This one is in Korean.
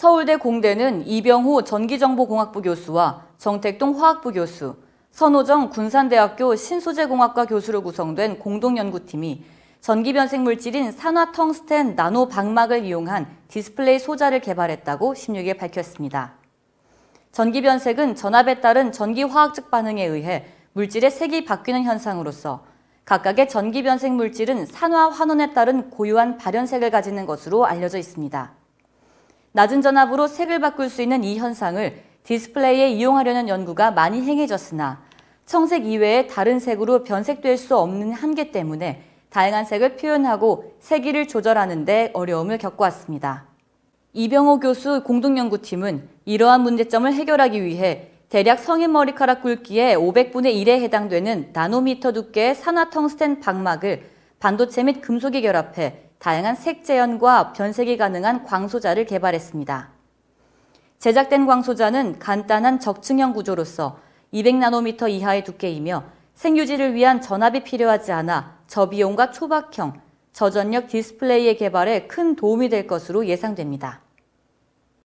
서울대 공대는 이병호 전기정보공학부 교수와 정택동 화학부 교수, 선호정 군산대학교 신소재공학과 교수로 구성된 공동연구팀이 전기변색 물질인 산화텅스텐 나노 박막을 이용한 디스플레이 소자를 개발했다고 16일 밝혔습니다. 전기변색은 전압에 따른 전기화학적 반응에 의해 물질의 색이 바뀌는 현상으로서 각각의 전기변색 물질은 산화 환원에 따른 고유한 발현색을 가지는 것으로 알려져 있습니다. 낮은 전압으로 색을 바꿀 수 있는 이 현상을 디스플레이에 이용하려는 연구가 많이 행해졌으나 청색 이외에 다른 색으로 변색될 수 없는 한계 때문에 다양한 색을 표현하고 색이를 조절하는 데 어려움을 겪어왔습니다. 이병호 교수 공동연구팀은 이러한 문제점을 해결하기 위해 대략 성인 머리카락 굵기의 500분의 1에 해당되는 나노미터 두께의 산화텅스텐 박막을 반도체 및 금속에 결합해 다양한 색 재현과 변색이 가능한 광소자를 개발했습니다. 제작된 광소자는 간단한 적층형 구조로서 200나노미터 이하의 두께이며 생유지를 위한 전압이 필요하지 않아 저비용과 초박형, 저전력 디스플레이의 개발에 큰 도움이 될 것으로 예상됩니다.